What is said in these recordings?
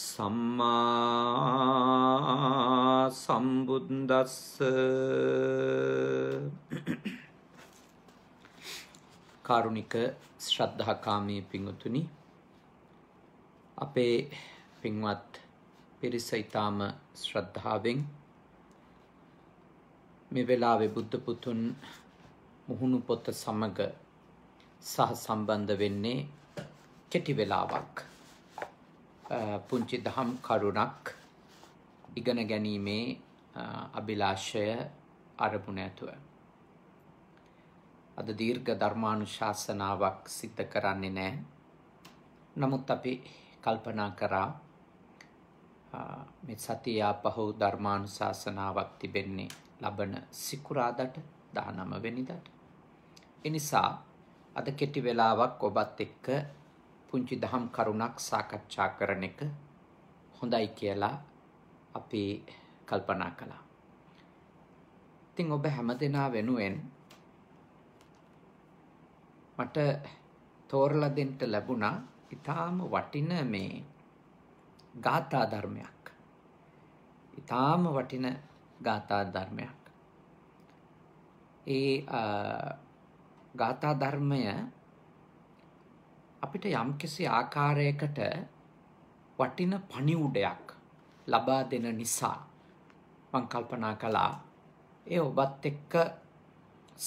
සම්මා සම්බුද්දස්ස කාරුණික ශ්‍රද්ධාකාමී පිංගුතුනි අපේ පින්වත් පිරිස ඊටාම ශ්‍රද්ධාවෙන් මේ වෙලාවේ බුද්ධ පුතුන් මුහුණු පොත සමග සහ සම්බන්ධ වෙන්නේ කෙටි වෙලාවක් පුංචි දහම් කරුණක් ඉගෙන ගැනීමේ අභිලාෂය අරමුණ ඇතුව. අද දීර්ඝ ධර්මානු ශාසනාවක් සිත කරන්නේ නෑ. නමුත් අපි කල්පනා කරා මෙ සතියා පහු ධර්මානු ශාසනාවක් තිබෙන්නේ ලබන සිකුරාදට දහනම වෙනිදට. එනිසා අද කෙටි වෙලාවක් ඔබත් එක්ක පුංචි දහම් කරුණක් සාකච්ඡා කරන එක හොඳයි කියලා අපි කල්පනා කළා. ඉතින් ඔබ හැමදෙනා වෙනුවෙන් මට තෝරලා දෙන්න ලැබුණා ඊටාම වටින මේ ගාථා ධර්මයක්. ඊටාම වටින ගාථා ධර්මයක්. ඒ ගාථා ධර්මය අපිට යම්කිසි ආකාරයකට වටින පණිවුඩයක් ලබා දෙන නිසා මං කල්පනා කළා ඒ ඔබත් එක්ක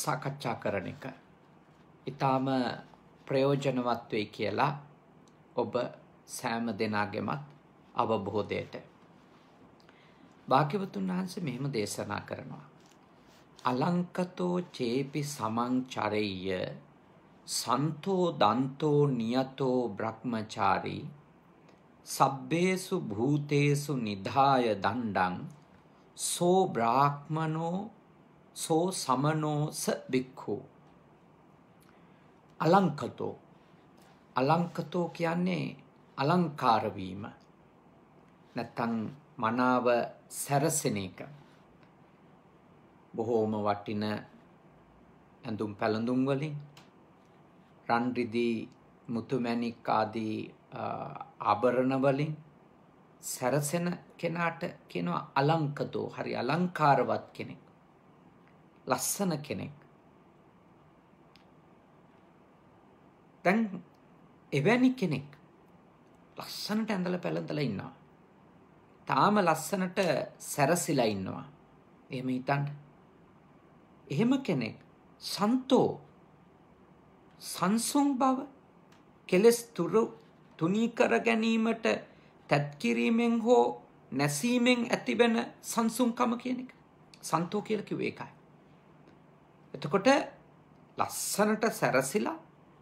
සාකච්ඡා කරන එක. ඊටාම ප්‍රයෝජනවත් වෙයි කියලා ඔබ සෑම දෙනාගෙමත් අවබෝධයට. භාග්‍යවතුන් වහන්සේ මෙහෙම දේශනා කරනවා. අලංකතෝ චේපි සමං චරෙය්‍ය සන්තෝ දන්තෝ නියතෝ බ්‍රහ්මචාරී සබ්බේසු භූතේසු නිධාය දණ්ඩං සෝ බ්‍රාහ්මනෝ සෝ සමනෝ ස බික්ඛු අලංකතෝ අලංකතෝ කියන්නේ අලංකාර වීම නැත්නම් මනාව සැරසෙන එක බොහෝම වටින ඇඳුම් පැළඳුම් වලින් රන් රිදී මුතුමැණික් ආදී ආභරණ වලින් සැරසෙන කෙනාට කියනවා අලංකතෝ හරි අලංකාරවත් කෙනෙක් ලස්සන කෙනෙක් දැන් එවැනි කෙනෙක් ලස්සනට ඇඳලා පැළඳලා ඉන්නවා තාම ලස්සනට සැරසිලා ඉන්නවා එහෙම හිතන්න එහෙම කෙනෙක් සන්තෝ සංසුම් බව කෙලෙස් තුරු තුනී කර ගැනීමට තැත්කිරීමෙන් හෝ නැසීමෙන් ඇතිවෙන සංසුම්කම කියන එක සන්තෝ කියලා කිව්වේ ඒකයි. එතකොට ලස්සනට සැරසිලා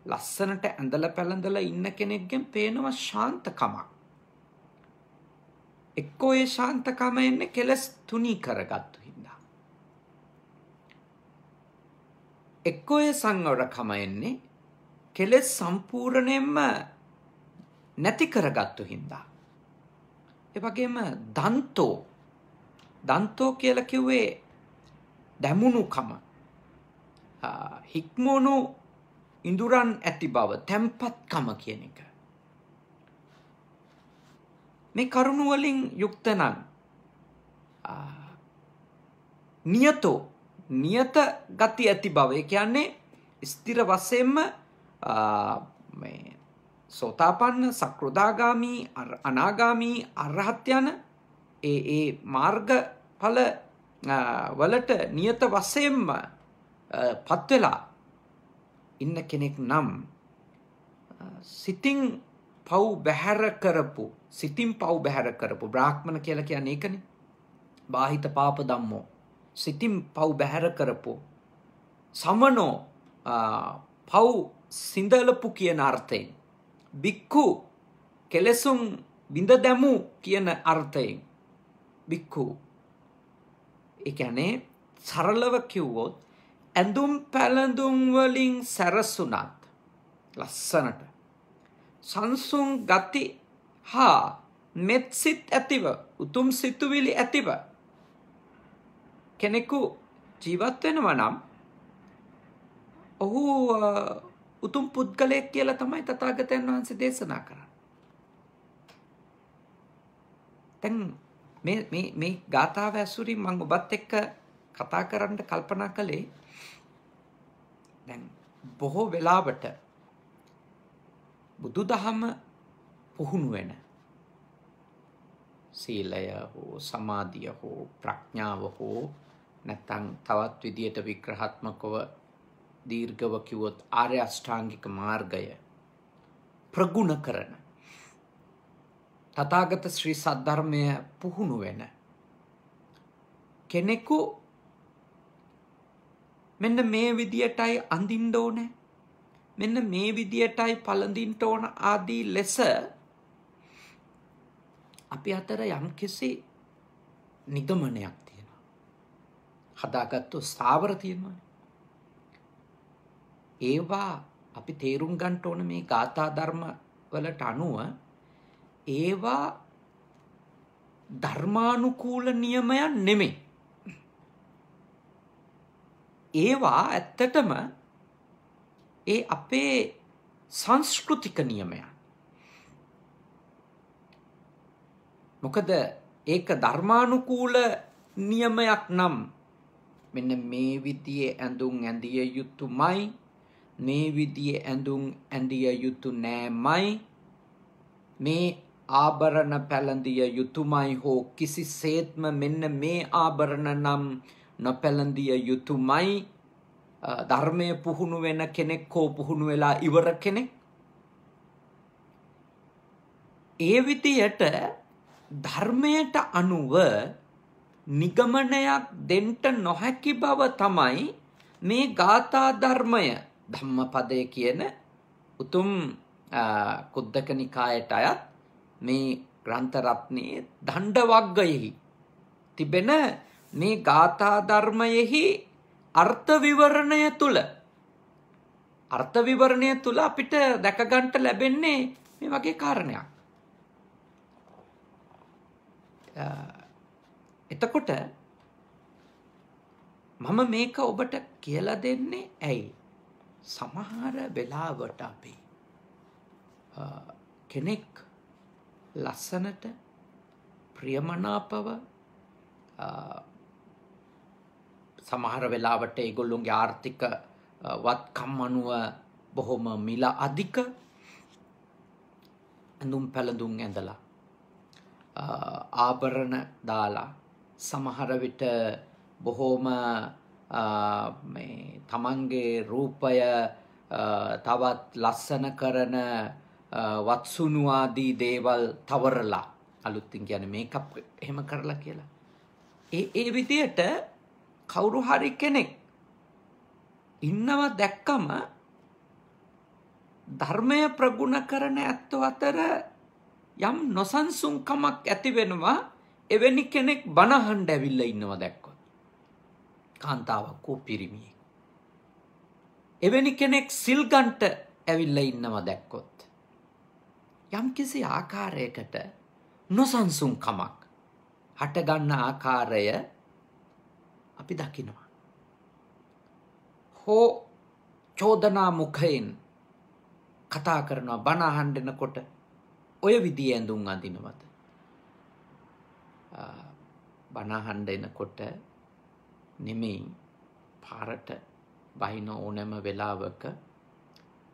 ලස්සනට ඇඳලා පැළඳලා ඉන්න කෙනෙක්ගෙන් පේනවා ශාන්තකමක්. එක්කෝ ඒ ශාන්තකම එන්නේ කෙලස් තුනී කරගත්තු හින්දා. එක්කෝ ඒ සංවරකම එන්නේ කෙලෙස් සම්පූර්ණයෙන්ම නැති කරගත්තු හින්දා. ඒ වගේම දන්තෝ දන්තෝ කියලා කිව්වේ දැමුණුකම. හික්මෝනු ඉඳුරන් ඇති බව, තැම්පත්කම කියන එක. මේ කරුණු වලින් යුක්ත නම් නියතෝ නියත ගති ඇති බව. ඒ කියන්නේ ස්ථිර වශයෙන්ම සෝතාපන්න සකෘදාගාමී අනාගාමී අර්හත්‍යන ඒ ඒ මාර්ග පල වලට නියත වස්සයෙන්ම පත්වෙලා ඉන්න කෙනෙක් නම් සිතිං පව් බැහැර කරපු සිතින් පව් බැහැර කරපු බ්‍රාහ්මණ කියලා කියන්නේ ඒකනේ බාහිත පාප ධම්මෝ සිතින් පව් බැහැර කරපු සමනෝ පව් සිඳලපු කියන අර්ථයෙන්. බික්කු කෙලෙසුම් බිඳ දැමු කියන අර්ථයෙන්. බික්කු එකනේ සරලව කිව්වොත් ඇඳුම් පැළඳුම් වලින් සැරසුණත් ලස්සනට සංසුන් ගති හා මෙත්සිත් ඇතිව උතුම් සිතුවිලි ඇතිව කෙනෙකු ජීවත් වෙනවා නම් ඔහු උතුම් පුද්ගලයෙක් කියලා තමයි තථාගතයන් වහන්සේ දේශනා කරන්නේ. දැන් මේ මේ මේ ගාථාව ඇසුරින් මම ඔබත් එක්ක කතා කරන්න කල්පනා කළේ දැන් බොහෝ වෙලාවට බුදුදහම පුහුණු වෙන සීලය හෝ සමාධිය හෝ ප්‍රඥාව හෝ නැත්නම් තවත් විදියට විග්‍රහාත්මකව දීර්ඝව කිව්වොත් ආර්ය අෂ්ටාංගික මාර්ගය ප්‍රගුණ කරන තථාගත ශ්‍රී සද්ධර්මය පුහුණු වෙන කෙනෙකු මෙන්න මේ විදියටයි අඳින්න ඕනේ මෙන්න මේ විදියටයි පළඳින්න ඕන ආදී ලෙස අපි අතර යම්කිසි නිගමනයක් තියෙනවා හදාගත්තු ස්ථාවර තියෙනවා ඒවා අපි තේරුම් ගන්ට ඕන මේ ගාථා ධර්ම වලට අනුව ඒවා ධර්මානුකූල නියමයන් නෙමේ. ඒවා ඇත්තටම ඒ අපේ සංස්කෘතික නියමයන්. මොකද ඒක ධර්මානුකූල නියමයක් නම් මෙන්න මේ විදියේ ඇඳුම් ඇඳිය යුතුමයි මේ විදිය ඇඳුම් ඇඳිය යුතු නෑමයි මේ ආභරණ පැළඳිය යුතුමයි හෝ කිසිසේත්ම මෙන්න මේ ආභරණ නම් නොපැළඳිය යුතුමයි ධර්මය පුහුණු වෙන කෙනෙක් හෝ පුහුණු වෙලා ඉවර කෙනෙක් ඒ විදියට ධර්මයට අනුව නිගමනයක් දෙන්ට නොහැකි බව තමයි මේ ගාථා ධර්මය ධම්මපදය කියන උතුම් කුද්දක නිකායට අයත් මේ ග්‍රන්ථ රත්නයේ දණ්ඩ වග්ගයෙහි තිබෙන මේ ගාථා ධර්මයෙහි අර්ථ විවරණය තුල අර්ථ විවරණය තුල අපිට දැක ගන්නට ලැබෙන්නේ මේ වගේ කාරණයක්. එතකොට මම මේක ඔබට කියලා දෙන්නේ ඇයි? සමහර වෙලාවට අපි කෙනෙක් ලස්සනට ප්‍රියමනාපව සමහර වෙලාවට ඒගොල්ලුන්ගේ ආර්ථික වත්කම් අනුව බොහොම මිල අධික ඇඳුම් පැළඳුම් ඇඳලා ආභරණ දාලා සමහර විට බොහෝම තමන්ගේ රූපය තවත් ලස්සන කරන වත්සුනුවාදී දේවල් තවරලා අලුත්තින් ගැන මේ එහෙම කරලා කියලා. ඒ ඒ විදියට කවුරු හරි කෙනෙක් ඉන්නව දැක්කම ධර්මය ප්‍රගුණ කරන ඇත්තෝ අතර යම් නොසන්සුන්කමක් ඇති වෙනවා එවැනි කෙනෙක් බණහන්ඩ ඇවිල්ල ඉන්නව දැක්. කාන්තාවක් වූ පිරිමියෙක්. එවැනි කෙනෙක් සිල්ගන්ට ඇවිල්ල ඉන්නව දැක්කොත්. යම්කිසි ආකාරයකට නොසන්සුන් කමක් හටගන්න ආකාරය අපි දකිනවා. හෝ චෝදනා මුඛයෙන් කතා කරනවා බණහන්ඩෙනකොට ඔය විදිී ඇඳුම් අඳිනවද. බණහන්ඩ එනකොට නෙමෙයි පාරට බහින ඕනෑම වෙලාවක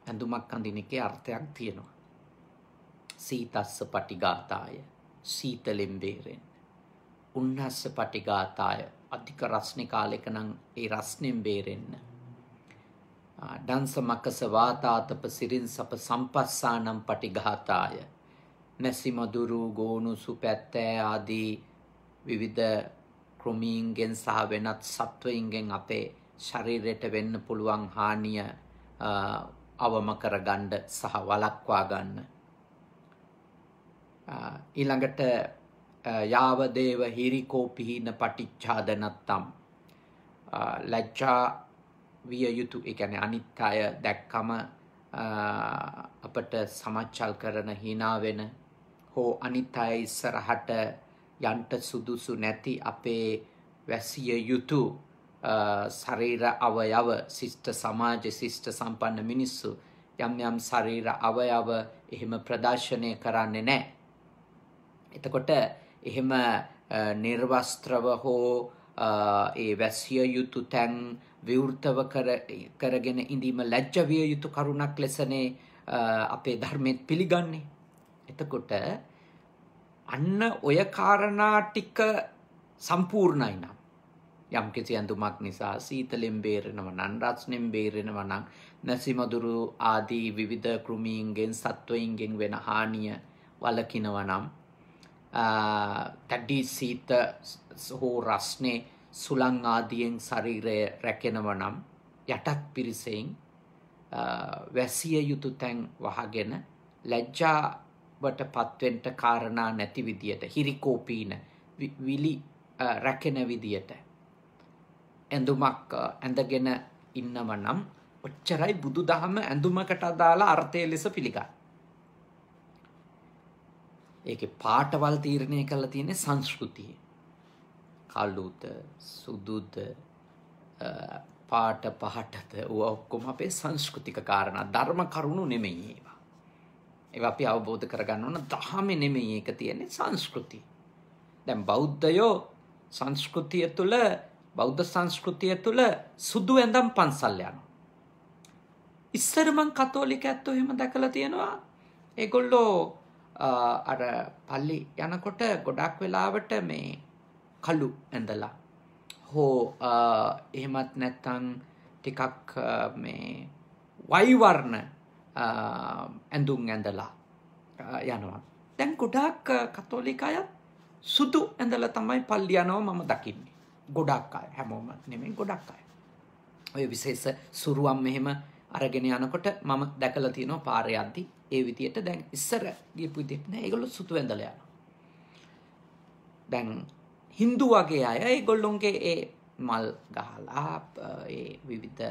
ඇඳුමක් අඳින එකේ අර්ථයක් තියෙනවා. සීතස්ස පටිගාතාය සීතලෙන් බේරෙන්න. උන්නස්ස පටිගාතාය අධික රස්නේ කාලෙක නම් ඒ රස්නෙන් බේරෙන්න. ඩංස මකස වාතාතප සිරින්සප සම්පස්සානම් පටිඝාතාය නැසි මදුරු ගෝනු සුපැත්තෑ ආදී විවිධ කෘමීන්ගෙන් සහ වෙනත් සත්වයින්ගෙන් අපේ ශරීරයට වෙන්න පුළුවන් හානිය අවම කරගන්න සහ වළක්වා ගන්න. ඊළඟට යාවදේව හිරිකෝපිහින පටිච්ඡාදනත්තම් ලැජ්ජා විය යුතු ඒ කියන්නේ අනිත් අය දැක්කම අපට සමච්චල් කරන hina වෙන හෝ අනිත් අය ඉස්සරහට යන්ට සුදුසු නැති අපේ වැසිය යුතු සරීර අවයව ශිෂ්ට සමාජ ශිෂ්ට සම්පන්න මිනිස්සු යම් යම් සරීර අවයව එහෙම ප්‍රදර්ශනය කරන්නේ නෑ. එතකොට එහෙම නිර්වස්ත්‍රව හෝ ඒ වැසිය යුතු තැන් විවෘතව කරගෙන ඉඳීම ලැජ්ජවිය යුතු කරුණක් ලෙසනේ අපේ ධර්මයත් පිළිගන්නේ. එතකොට අන්න ඔය කාරණා ටික සම්පූර්ණයි නම් යම් කිසි ඇඳුමක් නිසා සීතලෙන් බේරෙනවා නම් රස්නෙන් බේරෙනවා නම් නැසිමදුරු ආදී විවිධ කෘමීන්ගෙන් සත්වයින්ගෙන් වෙන හානිය වළකිනවා නම් තැඩි සීත හෝ රස්නේ සුළං ආදියෙන් ශරීරය රැකෙනවා නම් යටත් පිරිසෙන් වැසිය යුතු තැන් වහගෙන ලැජ්ජා වට පත්වෙන්ට කාරණා නැති විදියට හිරිකෝපීන විලි රැකෙන විදියට ඇඳුමක් ඇඳගෙන ඉන්නව නම් ඔච්චරයි බුදු දහම ඇඳුමකට අදාලා අර්ථය ලෙස පිළිගන්න. ඒක පාටවල් තීරණය කළ තියෙන සංස්කෘතිය. කලුද සුදුද පාට පහටද ඔක්කොම අපේ සංස්කෘතික කාරණා ධර්ම කරුණු නෙමෙයි ඒවා. ඒ අපි අවබෝධ කරගන්න ඕන දහම නෙමෙයි ඒක තියෙන්නේ සංස්කෘතිය. දැන් බෞද්ධයෝ සංස්කෘතිය තුළ බෞද්ධ සංස්කෘතිය තුළ සුදු ඇඳම් පන්සල් යනවා. ඉස්සර මං කතෝලික ඇත්තෝ එහෙම දැකලා තියෙනවා. ඒගොල්ලෝ අර පල්ලි යනකොට ගොඩක් වෙලාවට මේ කළු ඇඳලා හෝ එහෙමත් නැත්තම් ටිකක් මේ වයිවර්ණ ඇඳුම් ඇඳලා යනවා. දැන් ගොඩාක් කතෝලික අය සුදු ඇඳලා තමයි පල්ලි යනවා මම දකින්නේ. ගොඩක් අය හැමෝම නෙමෙයි ගොඩක් අය. ඔය විශේෂ සුරුවම් මෙහෙම අරගෙන යනකොට මම දැකලා තියෙනවා පාරේ යද්දි ඒ විදියට දැන් ඉස්සර ගියපු දෙයක් නෑ ඒගොල්ලෝ සුදු ඇඳලා යනවා. දැන් Hindu වගේ අය ඒගොල්ලොන්ගේ ඒ මල් ගහලා ඒ විවිධ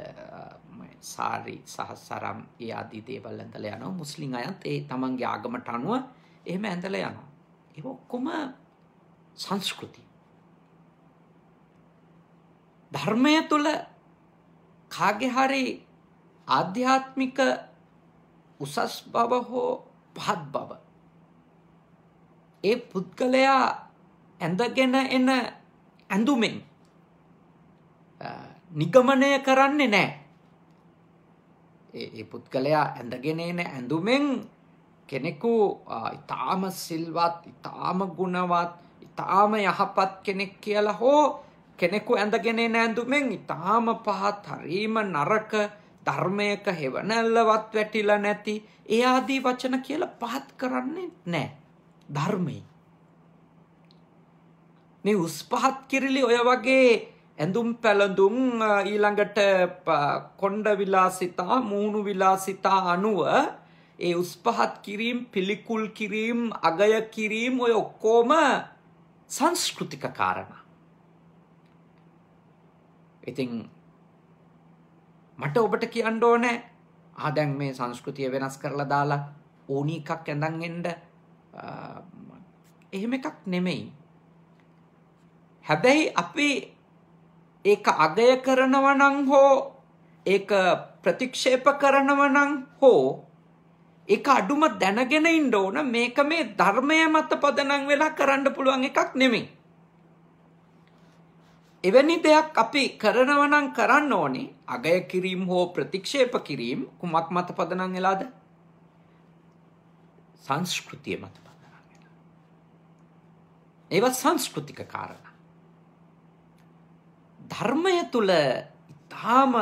සාරි සහ සරම් ඒ අදී දේවල් ඇඳලා යනවා මුස්ලිම් අයත් ඒ තමන්ගේ ආගමට අනුව එහෙම ඇඳලා යනවා ඒක ඔක්කොම සංස්කෘති ධර්මය තුල කාගේ හරි ආධ්‍යාත්මික උසස් බව හෝ පහත් බව ඒ පුද්ගලයා ඇඳගෙන එන ඇඳුමෙන් නිගමනය කරන්නේ නෑ. ඒ පුද්ගලයා ඇඳගෙන එන ඇඳුමෙන් කෙනෙකු ඉතාම සිල්වත් ඉතාම ගුණවත් ඉතාම යහපත් කෙනෙක් කියලා හෝ කෙනෙකු ඇඳගෙන එන ඇඳුමෙන් ඉතාම පහත් හරීම නරක ධර්මයක හෙවනැල්ලවත් වැටිලා නැති ඒ ආදී වචන කියලා පහත් කරන්නේ නෑ ධර්මයි. මේ උස් පහත් කිරිලි ඔය වගේ ඇඳුම් පැළඳුම් ඊළඟට කොණ්ඩ විලාසිතා මූුණු විලාසිතා අනුව ඒ උස්පහත් කිරීම් පිළිකුල් කිරීම් අගය කිරීම් ඔය ඔක්කෝම සංස්කෘතික කාරණ. ඉතිං මට ඔබට කියන්න ඕනෑ ආදැන් මේ සංස්කෘතිය වෙනස් කරලා දාලා ඕනි එකක් ඇඳන් එන්ඩ එහෙම එකක් නෙමෙයි. හැබැයි අපේ ඒක අගය කරනවා නම් හෝ ඒක ප්‍රතික්ෂේප කරනවා නම් හෝ ඒක අඩුම දැනගෙන ඉන්න ඕන මේක මේ ධර්මය මත පදනම් වෙලා කරන්න පුළුවන් එකක් නෙමෙයි. එවැනි දෙයක් අපි කරනවා නම් කරන්න ඕනේ අගය කිරීම හෝ ප්‍රතික්ෂේප කිරීම කුමක් මත පදනම් වෙලාද? සංස්කෘතිය මත පදනම් වෙලා. ඒවත් සංස්කෘතික කාරණා. ධර්මය තුළ ඉතාම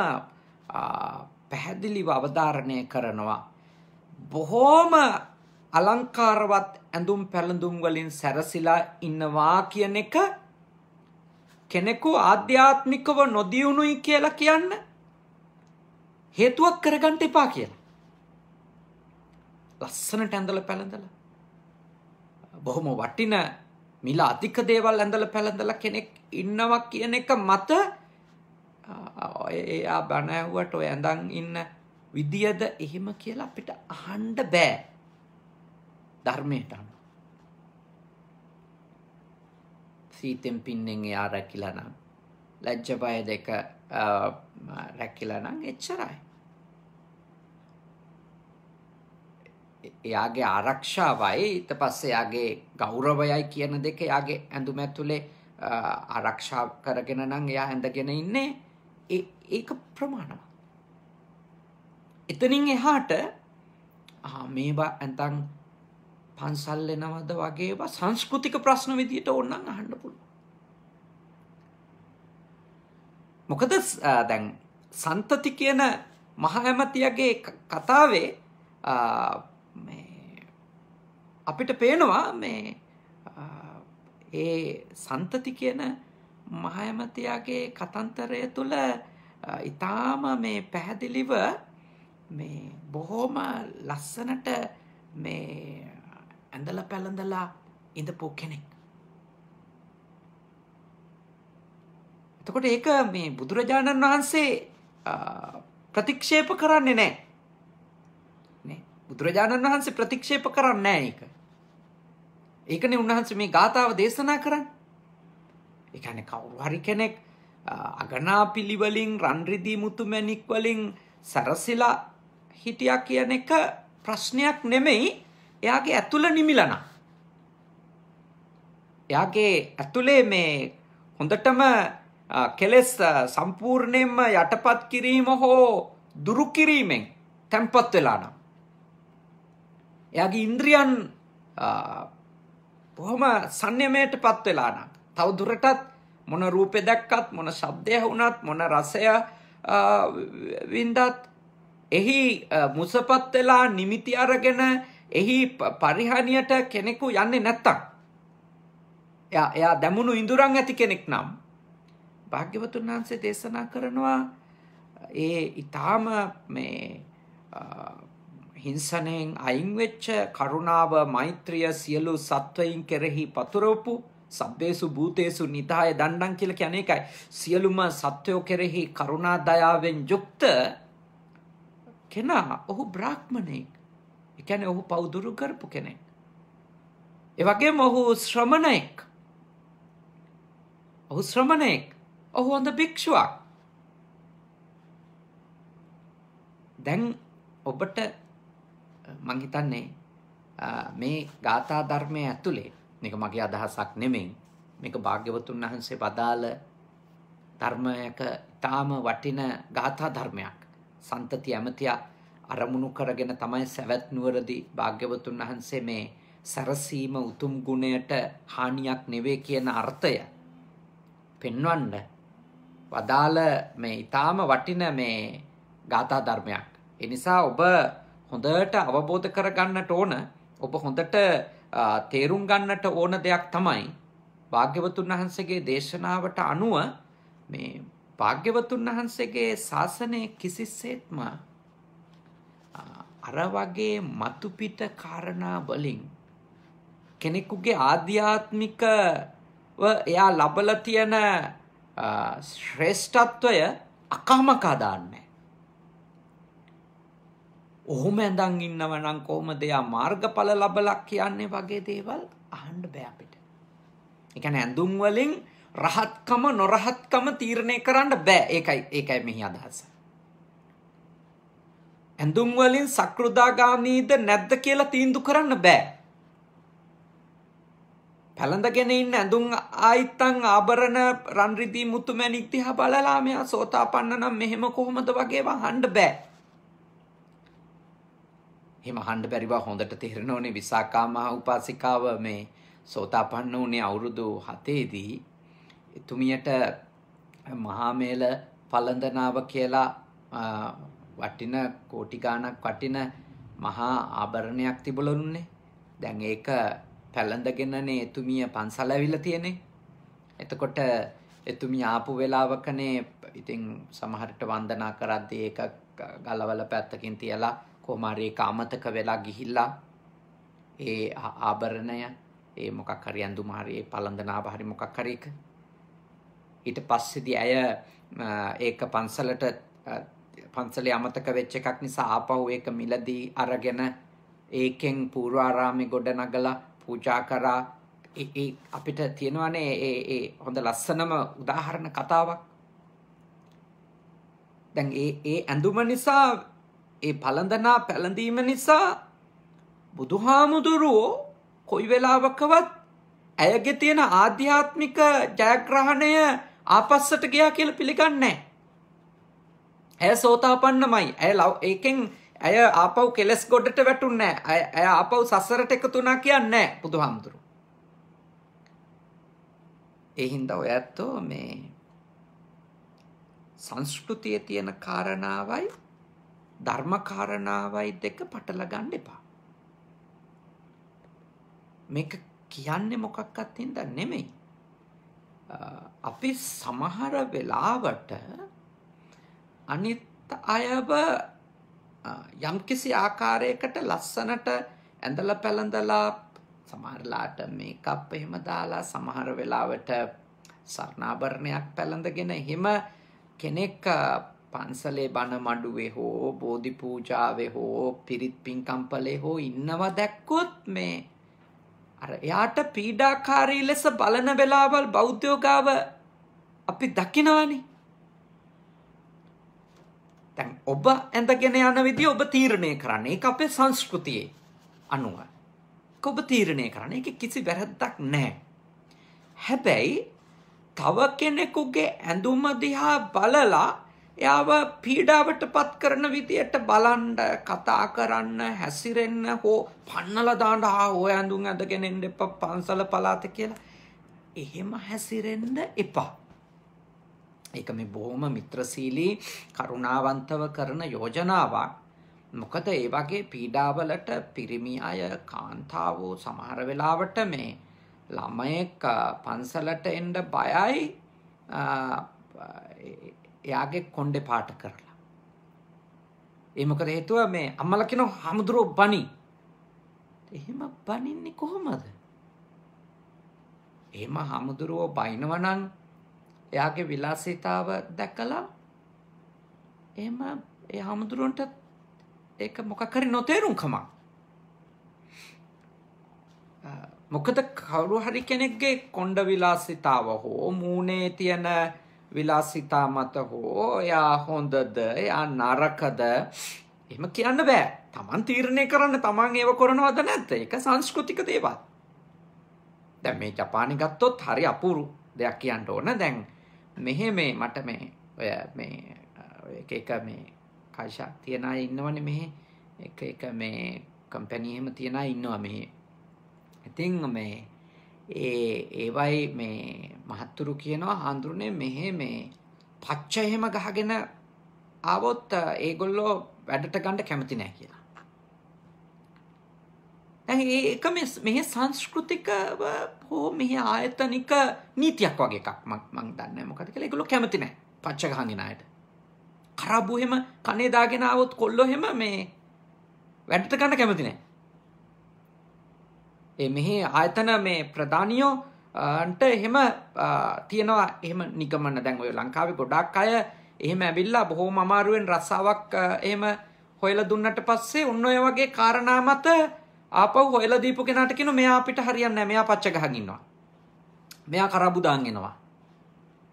පැහැදිලිව අවධාරණය කරනවා. බොහෝම අලංකාරවත් ඇඳුම් පැළඳුම් වලින් සැරසිලා ඉන්නවා කියන එක කෙනෙකු ආධ්‍යාත්මිකව නොදියුණුයි කියලා කියන්න හේතුවක් කරගන්න එපා කියලා. ලස්සනට ඇඳලා පැළඳලා බොහොම වටිනා මිල අධික දේවල් ඇඳල පැළඳල කෙනෙක් ඉන්නවා කියන එක මත එයා බණඇව්වට ඔය ඇඳන් ඉන්න විදියද එහෙම කියලා අපිට අහන්ඩ බෑ ධර්මයට අන්න සීතෙන් පින්නෙන් එයා රැකිලනම් ලැජ්ජ බය දෙක රැකිලනම් එච්චරයි එයාගේ ආරක්ෂාවයි ඊට පස්සේ එයාගේ ගෞරවයයි කියන දෙක එයාගේ ඇඳුම ඇතුලේ ආරක්ෂා කරගෙන නම් එයා ඇඳගෙන ඉන්නේ ඒක ප්‍රමාණවත්. එතනින් එහාට මේවා ඇතන් පන්සල් එනවද වගේ සංස්කෘතික ප්‍රශ්න විදියට ඕන්නම් අහන්න පුළුවන්. මොකද දැන් සන්තති කියන මහඇමතියගේ කතාවේ අපිට පේනවා මේ ඒ සන්තති කියන මහයමතියාගේ කතන්තරය තුළ ඉතාම මේ පැහැදිලිව මේ බොහෝම ලස්සනට මේ ඇඳල පැළඳලා ඉඳපු කෙනෙක්. එතකොට ඒක මේ බුදුරජාණන් වහන්සේ ප්‍රතික්ෂේප කරන්නේ නෑ. බුදුරජාණන් වහන්සේ ප්‍රතික්ෂේප කරන්නේ නැහැ ඒක. ඒකනේ උන්වහන්සේ මේ ගාථාව දේශනා කරන්නේ. ඒ කියන්නේ කවුරු හරි කෙනෙක් අගනා පිළිවලින් රන් රිදී මුතුමැණික් වලින් සරසිලා හිටියා කියන එක ප්‍රශ්නයක් නෙමෙයි. එයාගේ ඇතුළ නිමිලන. එයාගේ ඇතුලේ මේ හොඳටම කෙලෙස් සම්පූර්ණයෙන්ම යටපත් කිරීම හෝ දුරු කිරීමෙන් තැම්පත් වෙලා නම් එයාගේ ඉන්ද්‍රියන් බොහොම සංයමයට පත් වෙලානම් තව දුරටත් මොන රූපෙ දැක්කත් මොන ශබ්දය වුණත් මොන රසය වින්දත් එහි මුසපත් වෙලා නිමිති අරගෙන එහි පරිහානියට කෙනෙකු යන්නේ නැත්තම් එයා එයා දැමුණු ඉඳුරන් ඇති කෙනෙක් නම් භාග්‍යවතුන් වහන්සේ දේශනා කරනවා ඒ ඊටාම මේ හිංසනයෙන් අයින් වෙච්ච කරුණාව මෛත්‍රිය සියලු සත්වයින් කෙරෙහි පතුරවපු සබ්බේසු භූතේසු නිදාය දණ්ඩං කියලා කියන එකයි සියලුම සත්වයෝ කෙරෙහි කරුණා දයාවෙන් යුක්ත කෙනා ඔහු බ්‍රාහ්මණෙක් ඒ කියන්නේ ඔහු පවුදුරු කරපු කෙනෙක් ඒ වගේම ඔහු ශ්‍රමණෙක් ඔහු ශ්‍රමණෙක් ඔහු හොඳ භික්ෂුවක් දැන් ඔබට මං හිතන්නේ මේ ගාථා ධර්මය ඇතුලේ මේක මගේ අදහසක් නෙමෙයි මේක භාග්‍යවතුන් වහන්සේ වදාළ ධර්මයක ඊටාම වටින ගාථා ධර්මයක් සන්තති ඇමතියා අරමුණු කරගෙන තමයි සවැත් නුවරදී භාග්‍යවතුන් වහන්සේ මේ සරසීම උතුම් ගුණයට හානියක් නෙවෙයි කියන අර්ථය පෙන්වන්න වදාළ මේ ඊටාම වටින මේ ගාථා ධර්මයක්. ඒ නිසා ඔබ හොඳට අවබෝධ කරගන්නට ඕන ඔබ හොඳට තේරුම් ගන්නට ඕන දෙයක් තමයි භාග්‍යවතුන් වහන්සේගේ දේශනාවට අනුව මේ භාග්‍යවතුන් වහන්සේගේ ශාසනය කිසිසේත්ම අර වගේ මතුපිට කාරණා වලින් කෙනෙකුගේ ආධ්‍යාත්මිකව එයා ලබලා තියෙන ශ්‍රේෂ්ඨත්වය අකමකා දාන්නේ ඔහොම ඇඳන් ඉන්නවනම් කොහොමද එයා මාර්ගඵල ලබලක් කියන්නේ වගේ දේවල් අහන්න බෑ අපිට. ඒ කියන්නේ ඇඳුම් වලින් රහත්කම නොරහත්කම තීරණය කරන්න බෑ. ඒකයි ඒකයි මෙහි අදහස. ඇඳුම් වලින් සක්‍රුදාගාමීද නැද්ද කියලා තීන්දුව කරන්න බෑ. පැළඳගෙන ඉන්න ඇඳුම් ආයිත්තං ආභරණ රන් රිදී මුතුමැණික් දිහා බලලා මෙයා සෝතාපන්න නම් මෙහෙම කොහොමද වගේ වහන්න බෑ. එහෙම අහන්න බැරිවා හොඳට තේරෙන ඕනේ විසාකා මහ උපාසිකාව මේ සෝතාපන්න වුණේ අවුරුදු 7ේදී එතුමියට මහාමේල පලඳනාව කියලා වටින කෝටි ගාණක් වටින මහා ආභරණයක් තිබුණුනේ. දැන් ඒක පැලඳගෙනනේ එතුමිය පන්සල ඇවිල්ලා තියෙන්නේ. එතකොට එතුමිය ආපු වෙලාවකනේ ඉතින් සමහරට වන්දනා කරද්දී ඒක ගලවල පැත්තකින් තියලා කොහොමාර ඒක අමතක වෙලා ගිහිල්ලා ඒ ආභරණය ඒ මොකක් හරි ඇඳුම හරි ඒ පළඳන ආභරණය මොකක් හරි එක ඊට පස්සේදී ඇය ඒක පන්සලට පන්සලේ අමතක වෙච්ච එකක් නිසා ආපහු ඒක මිලදී අරගෙන ඒකෙන් පූර්වාරාමේ ගොඩනගලා පූජා කරා ඒ අපිට තියෙනවානේ ඒ ඒ හොඳ ලස්සනම උදාහරණ කතාවක් දැන් ඒ ඒ ඇඳුම නිසා ඒ පළඳනා පැළඳීම නිසා බුදුහාමුදුරුවෝ කොයි වෙලාවකවත් ඇයගෙ තියෙන ආධ්‍යාත්මික ජයග්‍රහණය ආපස්සට ගියා කියල පිළිගන්නේ. ඇය සෝතාපන්නමයි ඇය ලව් ඒකෙන් ඇය ආපව් කෙලෙස් ගොඩට වැටුන්නෑ ඇය ආපව් සසරට එකතුනා කියන්නේ බුදු හාමුදුරු. එහින්ද ඔය ඇත්තෝ මේ සංස්කෘතිය තියෙන කාරණාවයි ධර්මකාරණාවයි දෙක පටල ගන්න එපා. මේක කියන්නේ මොකක්වත් හින්දා නෙමෙයි. අපි සමහර වෙලාවට අනිත් අයව යම්කිසි ආකාරයකට ලස්සනට ඇඳලා පැළඳලා සමහරලාට මේකප් එහෙම දාලා සමහර වෙලාවට සරණාභරණයක් පැළඳගෙන එහෙම කෙනෙක් පන්සලේ බණ මඩුවේ හෝ බෝධි පූජාවේ හෝ පිරිත් පින්කම්පලේ හෝ ඉන්නවා දැක්කොත් මේ අර එයාට පීඩාකාරී ලෙස බලන වෙලාවල් බෞද්ධයෝ ගාව අපි දකිනවනේ. දැන් ඔබ ඇඳගෙන යන විදිය ඔබ තීරණය කරන්න. ඒක අපේ සංස්කෘතියේ අනුව. ඒක ඔබ තීරණය කරන්න. ඒක කිසි වැරද්දක් නැහැ. හැබැයි තව කෙනෙකුගේ ඇඳුම දිහා බලලා එයාව පීඩාවට පත් කරන විදියට බලන්ඩ කතා කරන්න හැසිරෙන්න හෝ පන්නලදාන්න හා හෝ ඇඳුම් ඇඳගෙන එන්න එපා පන්සල පලාත කියලා. එහෙම හැසිරෙන්න එපා. ඒක මේ බොහොම මිත්‍රශීලී කරුණාවන්තව කරන යෝජනාවක්. මොකද ඒ වගේ පීඩාවලට පිරිමි අය කාන්තාවෝ සමහර වෙලාවට මේ ළමයෙක් පන්සලට එන්න බයයි එයාගේ කොණ්ඩේ පාට කරලා. ඒ මොකද හේතුව මේ අම්මලා කියන හමුදුරෝ බණි. එහෙම බණින්නේ කොහමද? එහෙම හමුදුරෝ බයිනවා නම් එයාගේ විලාසිතාව දැකලා එහෙම ඒ හමුදුරන්ට ඒක මොකක් හරි නොතේරුම් කමක්. මොකද කවුරු හරි කෙනෙක්ගේ කොණ්ඩ විලාසිතාව හෝ මූණේ තියෙන විලාසිතා මත හෝ එයා හොඳද එයා නරකද එහෙම කියන්න බෑ. Taman තීරණය කරන්න Taman ඒව කරනවද නැද්ද? ඒක සංස්කෘතික දේවල්. දැන් මේ ජපානි ගත්තොත් හරි අපූරු දෙයක් කියන්න ඕන. දැන් මෙහෙ මේ මට මේ ඔය මේ එක එක මේ කයිෂා තියන අය ඉන්නවනේ මෙහෙ එක එක මේ කම්පැනි එහෙම තියන අය ඉන්නවා මෙහෙ. ඉතින් මේ ඒ ඒවයි මේ මහත්තුරු කියනවා හාන්දුරුනේ මෙහෙ මේ පච්ච එහෙම ගහගෙන ආවොත් ඒගොල්ලෝ වැඩට ගණ්ඩ කැමති නෑ කියලා. ඒක මෙහි සංස්කෘතික හෝ මෙහි ආයතනික නීතියක් වගේ එකක් මං දන්න මොකද කියලා ඒගොල්ලෝ කැමති නෑ පච්ච ගහගෙන අයට. කරබු එහෙම කනේ දාගෙන ආවොත් කොල්ලෝ එහෙම මේ වැඩට ගන්න කැමති නෑ. මෙහි ආයතන මේ ප්‍රධානියෝ න්ට එහෙම තියෙනවා එහෙම නිකමන්න දැන්වය ලංකාව ගොඩක් අය එහෙම ඇවිල්ලා බොහෝ මමාරුවෙන් රස්සාාවක් එහෙම හොයල දුන්නට පස්සේ උන්න ඔය වගේ කාරණාමත අප හොල දීපු කෙනට කෙන මෙයා අපිට හරියන්න මෙයා පච්චගහගන්නවා මෙයා කරබුදාන්ගෙනවා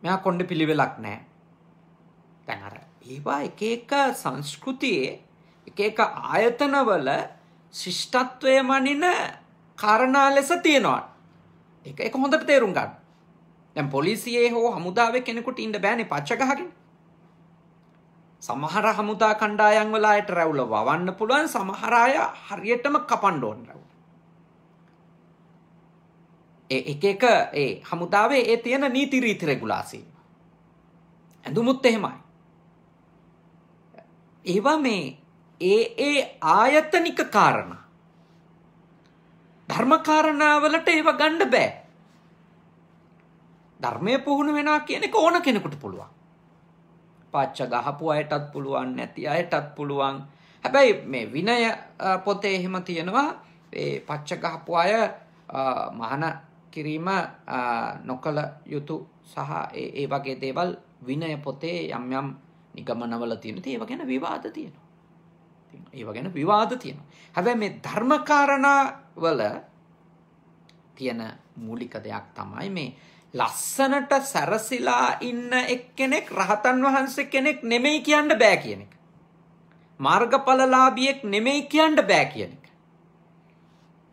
මෙයා කොන්්ඩ පිළිවෙලක් නෑ තැනර ඒවා එක එක සංස්කෘතියේ එක එක ආයතනවල ශිෂ්ටත්වය මනින කාරණා ලෙස තියෙනවා. එක එක හොඳට තේරුම් ගන්න. දැන් පොලිසියේ හෝ හමුදාවේ කෙනෙකුට ඉන්න බෑනේ පච්ච ගහගෙන. සමහර හමුදා කණ්ඩායම් වල අයට රැවුල වවන්න පුළුවන් සමහර අය හරියටම කපන්න ඕන රැවුල. ඒ එක එක ඒ හමුදාවේ ඒ තියෙන නීති රීති රෙගුලාසි. ඇඳුමුත් එහෙමයි. ඒවා මේ ඒ ඒ ආයතනික කාරණා ධර්මකාරණාවලට ඒව ගණ්ඩ බෑ. ධර්මය පුහුණු වෙනවා කියන එක ඕන කෙනෙකුට පුළුවන්. පච්ච ගහපු අයටත් පුළුවන් නැති අයටත් පුළුවන්. හැබැයි මේ විනය පොතේ එහෙම තියෙනවා ඒ පච්ච ගහපු අය මහන කිරීම නොකළ යුතු සහ ඒ වගේ දේවල් විනය පොතේ යම් යම් නිගමනවල තියෙන ඒව ගැන විවාද තියෙනවා. ඒව ගැන විවාද තියෙනවා. හැබැයි මේ ධර්මකාරණා වල තියෙන මූලික දෙයක් තමයි මේ ලස්සනට සැරසිලා ඉන්න එක්කෙනෙක් රහතන් වහන්සේ කෙනෙක් නෙමෙයි කියන්න බෑ කියන එක. මාර්ගඵලලාභියෙක් නෙමෙයි කියන්න බෑ කියන එක.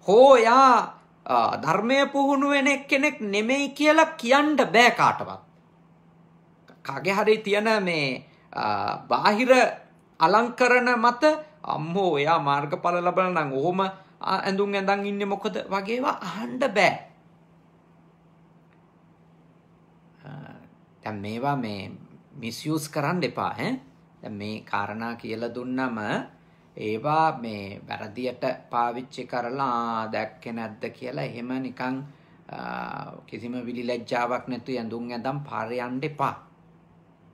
හෝ යා ධර්මය පුහුණු වෙන කෙනෙක් නෙමෙයි කියලා කියන්න බෑ කාටවත්. කගේ හරි තියෙන මේ බාහිර අලංකරණ මත අම්මෝ එයා මාර්ගඵල ලබන නම් ඔහොම ඇඳුම් ඇඳන් ඉන්න මොකද වගේවා අහන්ඩ බෑ දැ මේවා මේ මිස්යස් කරන්න එපා හැ මේ කාරණා කියල දුන්නම ඒවා මේ වැරදියට පාවිච්චි කරලා දැක්ක නැද්ද කියලා එහෙම නිකං කිසිම විලි ලැජ්ජාවක් නැතු ඇඳුම් ඇඳම් පාරයන්ඩ එපා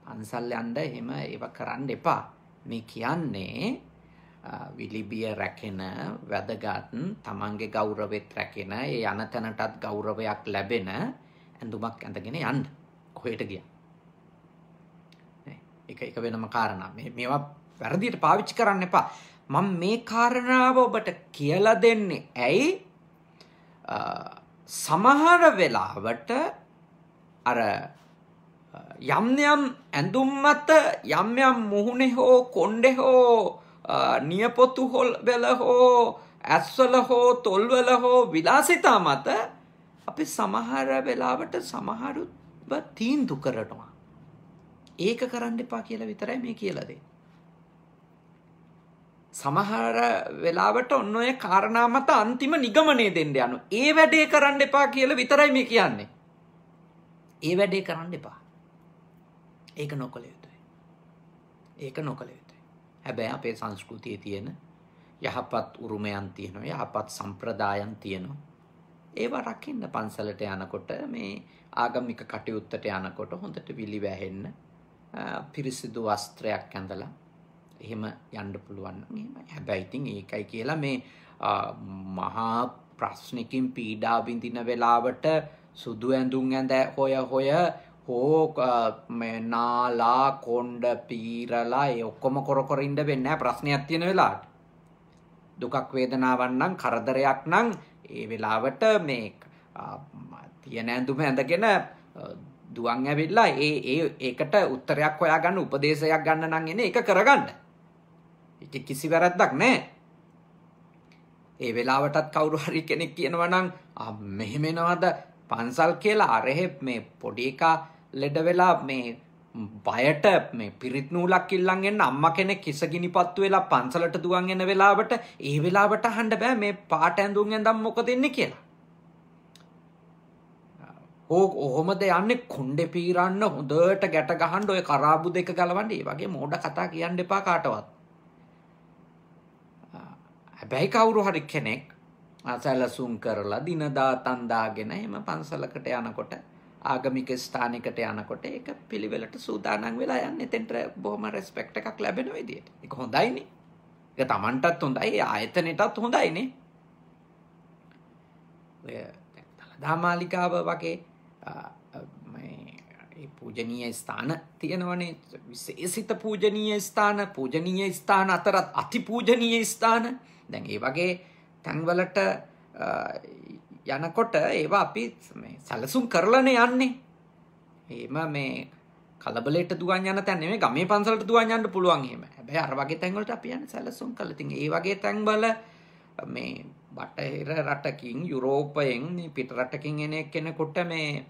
පන්සල් යන්ඩ එහෙම ඒව කරන්න එපා මේ කියන්නේ විලිබිය රැකෙන වැදගත් තමන්ගේ ගෞරවෙත් රැකෙන ඒ අනතැනටත් ගෞරවයක් ලැබෙන ඇඳුමක් ඇඳගෙන යන්න කොහයට ගිය එක එක වෙනම කාරණ මේවා වැරදිට පාවිච්චි කරන්න එපා මං මේ කාරණාව ඔබට කියල දෙන්නේ ඇයි සමහර වෙලාවට අර යම්යම් ඇඳුම් මත යම්යම් මුහුණෙ හෝ කොන්්ඩෙ හෝ නියපොතු හොල් වෙල හෝ ඇස්වල හෝ තොල්වල හෝ විලාසිතා මත අපි සමහර වෙලාවට සමහරුව තීන්දු කරනවා. ඒක කරන්න එපා කියලා විතරයි මේ කියලද. සමහර වෙලාවට ඔන්න ඔය කාරණා මත අන්තිම නිගමනය දෙන්න යනු. ඒ වැඩේ කරන්න එපා කියල විතරයි මේ කියන්නේ. ඒ වැඩේ කරන්න එපා. ඒක නොකළ යුතුයි. ඒක නොකළ යුතු. හැබැයි අපේ සංස්කෘතියේ තියෙන යහපත් උරුමයන් තියෙනවා යහපත් සම්ප්‍රදායන් තියෙනවා ඒවා රකින්න පන්සලට යනකොට මේ ආගමික කටයුත්තට යනකොට හොඳට විලිවැහෙන්න පිරිසිදු වස්ත්‍රයක් ඇඳලා එහෙම යන්න පුළුවන් නම් එහෙමයි හැබැයි ඉතින් ඒකයි කියලා මේ මහා ප්‍රශ්නකින් පීඩා විඳින වෙලාවට සුදු ඇඳුම් ඇඳ හොය හොය ඕ නාලා කොන්්ඩ පීරලා ඔක්කොම කොරකොර ඉඩ වෙන්න ප්‍රශ්නයක් තියෙන වෙලාට දුකක් වේදනාවන්නම් කරදරයක් නං ඒ වෙලාවට මේ තියෙන ඇඳුම ඇඳගෙන දුවන් ඇවිල්ලා ඒ ඒ ඒකට උත්තරයක් ඔයා ගන්න උපදේශයක් ගන්න නං එන එක කරගන්න එක කිසි වැරැද්දක් නෑ ඒ වෙලාවටත් කවුරු හරි කෙනෙක් කියනවනං මෙහෙමෙනවද පන්සල් කියලා අරහෙ මේ පොඩි එකා ලෙඩ වෙලා මේ බයට මේ පිරිත් නූලක් ඉල්ලන් එන්න අම්මා කෙනෙක් කිසගිනි පත්තු වෙලා පන්සලට දුවන් එන වෙලාවට ඒ වෙලාවට අහන්න බෑ මේ පාට ඇඳුම් ඇඳන් මොකද ඉන්නේ කියලා. ඕක ඔහොමද යන්නේ කොණ්ඩෙ පීරන්න හොඳට ගැට ගහන්න ඔය කරාබු දෙක ගලවන්න ඒ වගේ මෝඩ කතා කියන්න එපා කාටවත්. හැබැයි කවුරු හරි කෙනෙක් සැලසුම් කරලා දිනදා තන්දාගෙන එහෙම පන්සලකට යනකොට ආගමික ස්ථානයකට යනකොට ඒක පිළිවෙලට සූදානම් වෙලා යන්න එතෙන්ට බොහොම රෙස්පෙක්ට් එකක් ලැබෙන විදියට. ඒක හොඳයිනේ. ඒක Tamanටත් හොඳයි, ආයතනෙටත් හොඳයිනේ. ඔය දහමාලිකාව වගේ මේ පූජනීය ස්ථාන තියෙනවනේ විශේෂිත පූජනීය ස්ථාන, පූජනීය ස්ථාන අතරත් අති පූජනීය ස්ථාන. දැන් ඒ වගේ තැන්වලට යනකොට ඒවා අපි සැලසුම් කරලන යන්නේ. ඒම මේ කලබලට දුවන් යන තැන මේ ගමේ පන්සලට දුවන් යන්න පුළුවන් එහෙම. හැබැයි අර වගේ තැන්වලට අපි යන්නේ සැලසුම් කරලා. ඉතින් ඒ වගේ තැන්වල මේ බටහිර රටකින් යුරෝපයෙන් පිට රටකින් එන කෙනෙකුට මේ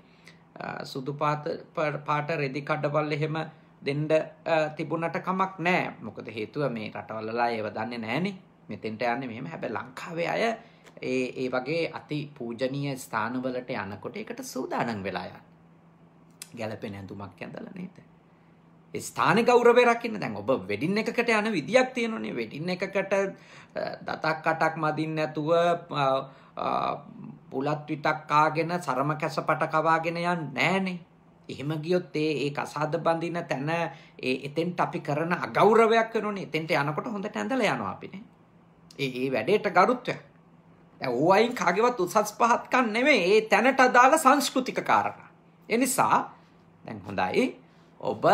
සුදු පාත පාට රෙදි කඩවල් එහෙම දෙන්න තිබුණට කමක් නෑ. මොකද හේතුව මේ රටවල්ලා ඒව දන්නේ නෑනේ. මෙතෙන්ට යන්නේ මෙහෙම. හැබැයි ලංකාවේ අය ඒ ඒ වගේ අති පූජනීය ස්ථානවලට යනකොට ඒකට සූදානම් වෙලා යන්න. ගැළපෙන ඇඳුමක් ඇඳලා නේද? ඒ ස්ථාන ගෞරවය රකින්න දැන් ඔබ වෙඩින් එකකට යන විදියක් තියෙනනේ වෙඩින් එකකට දතක් කටක් මදින් නැතුව පුලත් විතක් කාගෙන සරම කැසපට කවාගෙන යන්නේ නැහනේ. එහෙම ගියොත් ඒ ඒ කසාද බඳින තැන ඒ එතෙන්ට අපි කරන අගෞරවයක් වෙනෝනේ. එතෙන්ට යනකොට හොඳට ඇඳලා යනවා අපිනේ. ඒ ඒ වැඩේට ගරුත්වයක්. ඇව්වයින් කාගෙවත් උසස් පහත්කන් නෙමේ ඒ තැනට අදාළ සංස්කෘතික කාරණ. එනිසා දැන් හොඳයි ඔබ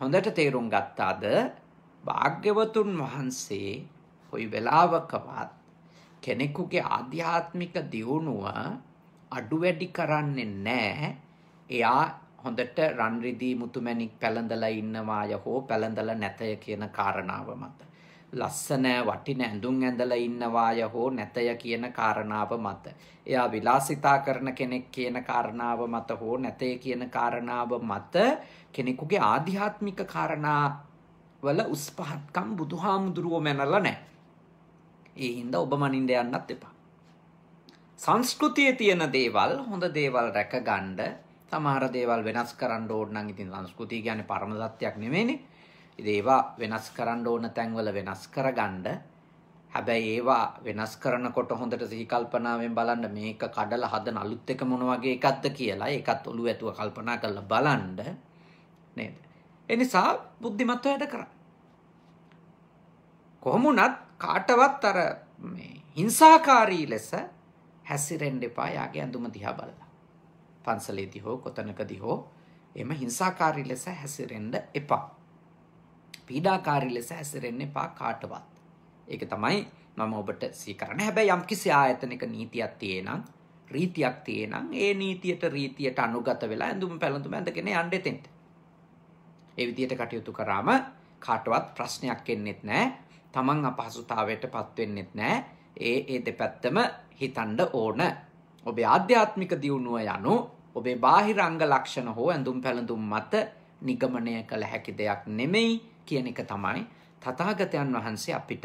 හොඳට තේරුම් ගත්තාද භාග්‍යවතුන් වහන්සේ කොයි වෙලාවකවත් කෙනෙකුගේ ආධ්‍යාත්මික දියුණුව අඩු වැඩි කරන්නේ නැහැ. එයා හොඳට රන් රිදී මුතුමැණික් පැලඳලා ඉන්නවාය හෝ පැලඳලා නැතය කියන කාරණාව මත. ලස්සන වටින ඇඳුම් ඇඳලා ඉන්නවාය හෝ නැතය කියන කාරණාව මත. එයා විලාසිතා කරන කෙනෙක් කියන කාරණාව මත හෝ නැතේ කියන කාරණාව මත කෙනෙකුගේ ආධ්‍යාත්මික කාරණා වල උස් පහත්කම් බුදුහාමුදුරුවෝ මැනලා නැහැ. ඒ හින්දා ඔබ මනින්න යන්නත් එපා. සංස්කෘතියේ තියෙන දේවල් හොඳ දේවල් රැකගන්න සමහර දේවල් වෙනස් කරන්න ඕන නම් ඉතින් සංස්කෘතිය කියන්නේ පරම සත්‍යක් නෙමෙයිනේ. ඒවා වෙනස් කරන්න ඕන තැන්වල වෙනස් කරගන්න හැබැයි ඒවා වෙනස් කරනකොට හොඳට සිහිකල්පනාවෙන් බලන්න මේක කඩලා හදන අලුත් එක මොන වගේ එකක්ද කියලා ඒකත් ඔළුව ඇතුව කල්පනා කරලා බලන්න නේද එනිසා බුද්ධිමත්ව වැඩ කරන්න කොහොමුණත් කාටවත් අර හිංසාකාරී ලෙස හැසිරෙන්ඩ එපා යාගේ ඇඳුම දිහා බලලා. පන්සලේදි හෝ කොතනකදි හෝ එම හිංසාකාරී ලෙස හැසිරෙන්ඩ එපා. පීඩාකාරී ලෙස හැසිරෙන්න එපා කාටවත්. ඒක තමයි මම ඔබට සීකරන හැබැයි යම් කිසි ආයතනක නීතියක් තියෙනම් රීතියක් තියෙනම් ඒ නීතියට රීතියට අනුගත වෙලා ඇඳුම් පැළඳුම් ඇඳගෙන යන්න එතෙන්ට. ඒ විදියට කටයුතු කරාම කාටවත් ප්‍රශ්නයක් එන්නෙත් නැහැ. Taman අපහසුතාවයට පත් වෙන්නෙත් නැහැ. ඒ ඒ දෙපැත්තම හිතන්න ඕන. ඔබේ ආධ්‍යාත්මික දියුණුව යනු ඔබේ බාහිර අංග ලක්ෂණ හෝ ඇඳුම් පැළඳුම් මත නිගමනය කළ හැකි දෙයක් නෙමෙයි කියන එක තමයි තථාගතයන් වහන්සේ අපිට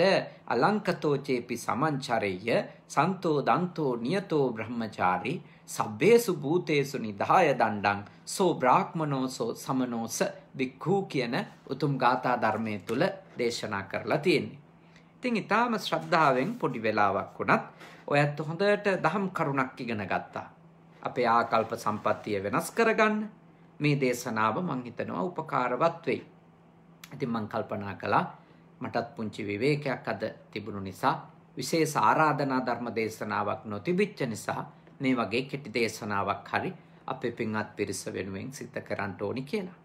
අලංකතෝචේපි සමංචරෙය්‍ය සන්තෝ දන්තෝ නියතෝ බ්‍රහ්මචාරී සබ්බේසු භූතේසු නිදාය දණ්ඩං සෝ බ්‍රාහ්මනෝසෝ සමනෝස වික්ඛූ කියන උතුම් ගාථා ධර්මයේ තුල දේශනා කරලා තියෙන්නේ. ඉතින් ඊටාම ශ්‍රද්ධාවෙන් පොඩි වෙලාවක් වුණත් ඔයත් හොඳට දහම් කරුණක් ඉගෙන ගත්තා. අපේ ආකල්ප සම්පත්තිය වෙනස් කරගන්න මේ දේශනාව මං හිතනවා උපකාරවත් වෙයි. ඉතින් මං කල්පනා කළා මටත් පුංචි විවේකයක් අද තිබුණු නිසා විශේෂ ආරාධනා ධර්ම දේශනාවක් නොතිබිච්ච නිසා මේ වගේ කෙටි දේශනාවක් හරි අපේ පින්වත් පිරිස වෙනුවෙන් සිත කරන්න ඕනි කියලා.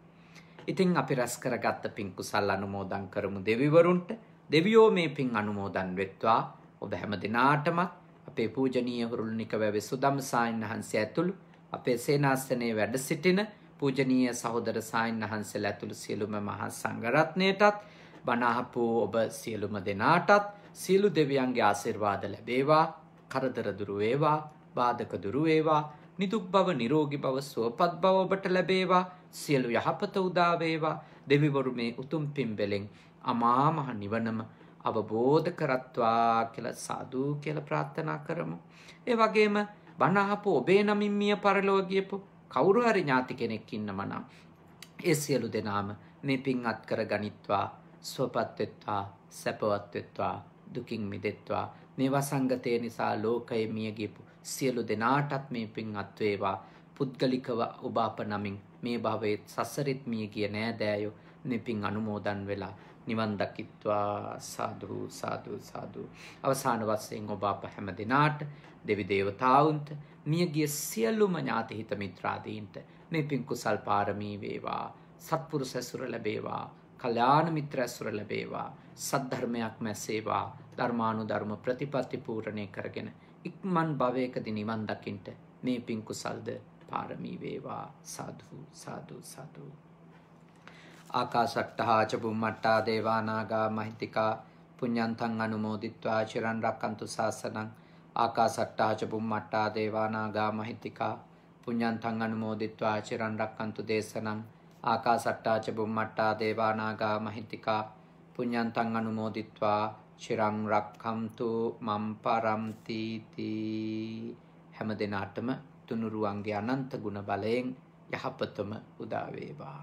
ඉතින් අපි රැස් කරගත්ත පින් කුසල් අනුමෝදන් කරමු දෙවිවරුන්ට. දෙවියෝ මේ පින් අනුමෝදන් වෙත්වා. ඔබ හැම දිනාටම අපේ පූජනීය හුරුල්නික වැවි සුදම් සායන් වහන්සේ ඇතුළු අපේ සේනාසනයේ වැඩ සිටින පූජනීය සහෝදර සායන් වහන්සේලා ඇතුළු සියලුම මහා සංඝරත්නයටත් බණහපු ඔබ සියලුම දෙනාටත් සියලු දෙවියන්ගේ ආශිර්වාද ලැබේවා කරදර දුරු වේවා බාධක දුරු වේවා නිදුක් බව නිරෝගී බව සුවපත් බව ඔබට ලැබේවා සියලු යහපත උදා වේවා දෙවිවරු මේ උතුම් පින්බෙලෙන් අමා මහ නිවනම අවබෝධ කරත්වා කියලා සාදු කියලා ප්‍රාර්ථනා කරමු ඒ වගේම බණ අහපු ඔබේ නමින් මිය පරලෝ ගියපු කවුරු හරි ඥාති කෙනෙක් ඉන්නම නම් ඒ සියලු දෙනාම මේ පින්වත් කර ගනිත්වා සුවපත් වෙත්වා සැපවත් වෙත්වා දුකින් මිදෙත්වා මේ වසංගතය නිසා ලෝකයේ මිය ගියපු සියලු දෙනාටත් මේ පින්වත් වේවා පුද්ගලිකව ඔබ අප නමින් මේ භවයේ සසරෙත් මිය ගිය නෑදෑයෝ මේ පින් අනුමෝදන් වෙලා නිවන් දකිත්වා සාදු සාදු සාදු අවසාන වශයෙන් ඔබ අප හැම දිනාට දෙවි දේවතාවුන්ට මියගිය සියලුම ඥාති හිත මිත්‍රාදීන්ට මේ පින් කුසල් පාරමී වේවා සත්පුරුෂ ඇසුර ලැබේවා කල්යාණ මිත්‍ර ඇසුර ලැබේවා සද්ධර්මයක් මැසේවා ධර්මානුධර්ම ප්‍රතිපත්ති පූර්ණේ කරගෙන ඉක්මන් භවයකදී නිවන් දකින්ට මේ පින් කුසල්ද පාරමී වේවා සාදු සාදු සාදු ආකාසට්ටහා ච බුම්මට්ටා දේවානාගා මහිත්‍තිකා පුඤ්ඤන්තං අනුමෝදිත්වා චිරන් රක්කන්තු සාසනං ආකාසට්ටහා ච බුම්මට්ටා දේවානාගා මහිත්‍තිකා පුඤ්ඤන්තං අනුමෝදිත්වා චිරන් රක්කන්තු දේශනං ආකාසට්ටා ච බුම්මට්ටා දේවානාගා මහිත්‍තිකා පුඤ්ඤන්තං අනුමෝදිත්වා චිරං රක්ඛන්තු මම් පරම්ති තී හැම දිනාටම තුනුරුවන්ගේ අනන්ත ගුණ බලයෙන් යහපතම උදා වේවා